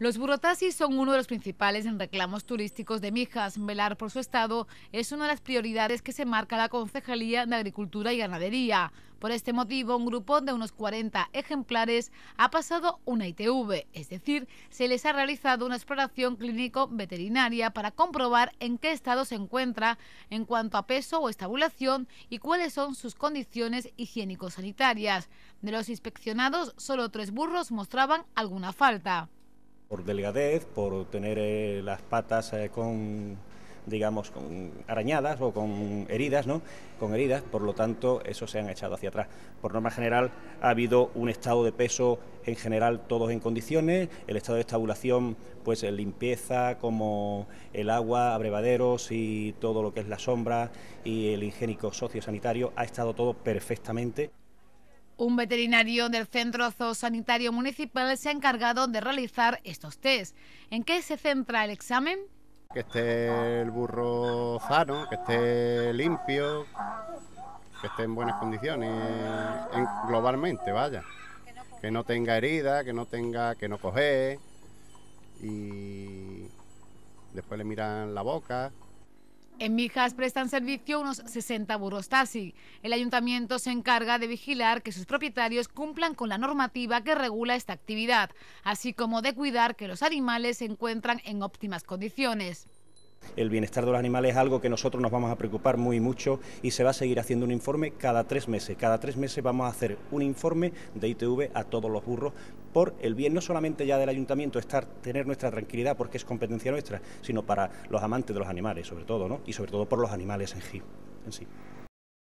Los burrotaxis son uno de los principales en reclamos turísticos de Mijas. Velar por su estado es una de las prioridades que se marca la Concejalía de Agricultura y Ganadería. Por este motivo, un grupo de unos 40 ejemplares ha pasado una ITV, es decir, se les ha realizado una exploración clínico-veterinaria para comprobar en qué estado se encuentra en cuanto a peso o estabulación y cuáles son sus condiciones higiénico-sanitarias. De los inspeccionados, solo tres burros mostraban alguna falta por delgadez, por tener eh, las patas eh, con digamos, con arañadas o con heridas, ¿no? Con heridas, por lo tanto, eso se han echado hacia atrás. Por norma general, ha habido un estado de peso en general todos en condiciones, el estado de estabulación, pues limpieza, como el agua, abrevaderos y todo lo que es la sombra y el higiénico sociosanitario, ha estado todo perfectamente. Un veterinario del Centro Zoosanitario Municipal se ha encargado de realizar estos test. ¿En qué se centra el examen? Que esté el burro sano, que esté limpio, que esté en buenas condiciones globalmente, vaya. Que no tenga herida, que no tenga, que no coge. Y después le miran la boca, en Mijas prestan servicio unos 60 burros El ayuntamiento se encarga de vigilar que sus propietarios cumplan con la normativa que regula esta actividad, así como de cuidar que los animales se encuentran en óptimas condiciones. El bienestar de los animales es algo que nosotros nos vamos a preocupar muy mucho y se va a seguir haciendo un informe cada tres meses. Cada tres meses vamos a hacer un informe de ITV a todos los burros por el bien no solamente ya del ayuntamiento, estar, tener nuestra tranquilidad porque es competencia nuestra, sino para los amantes de los animales sobre todo, ¿no? y sobre todo por los animales en, en sí.